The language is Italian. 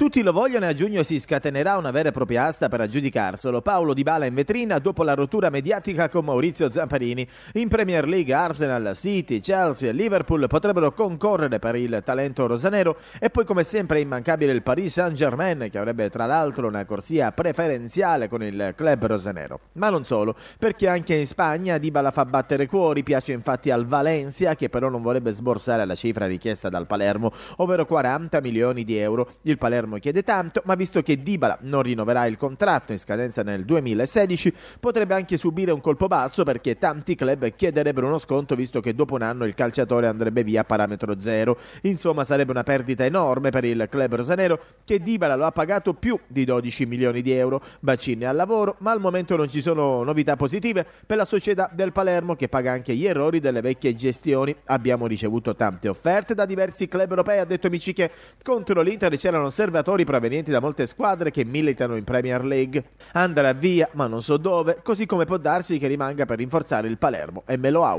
Tutti lo vogliono e a giugno si scatenerà una vera e propria asta per aggiudicarselo. Paolo Di Bala in vetrina dopo la rottura mediatica con Maurizio Zamparini. In Premier League Arsenal, City, Chelsea e Liverpool potrebbero concorrere per il talento rosanero e poi come sempre è immancabile il Paris Saint-Germain che avrebbe tra l'altro una corsia preferenziale con il club rosanero. Ma non solo, perché anche in Spagna Di Bala fa battere cuori, piace infatti al Valencia che però non vorrebbe sborsare la cifra richiesta dal Palermo, ovvero 40 milioni di euro. Il Palermo Palermo chiede tanto, ma visto che Dybala non rinnoverà il contratto in scadenza nel 2016, potrebbe anche subire un colpo basso perché tanti club chiederebbero uno sconto visto che dopo un anno il calciatore andrebbe via a parametro zero. Insomma, sarebbe una perdita enorme per il club rosanero che Dybala lo ha pagato più di 12 milioni di euro. Bacini al lavoro, ma al momento non ci sono novità positive per la società del Palermo che paga anche gli errori delle vecchie gestioni. Abbiamo ricevuto tante offerte da diversi club europei, ha detto Mici che contro l'Inter c'erano osservazioni allenatori provenienti da molte squadre che militano in Premier League. Andrà via, ma non so dove, così come può darsi che rimanga per rinforzare il Palermo e me lo auguro.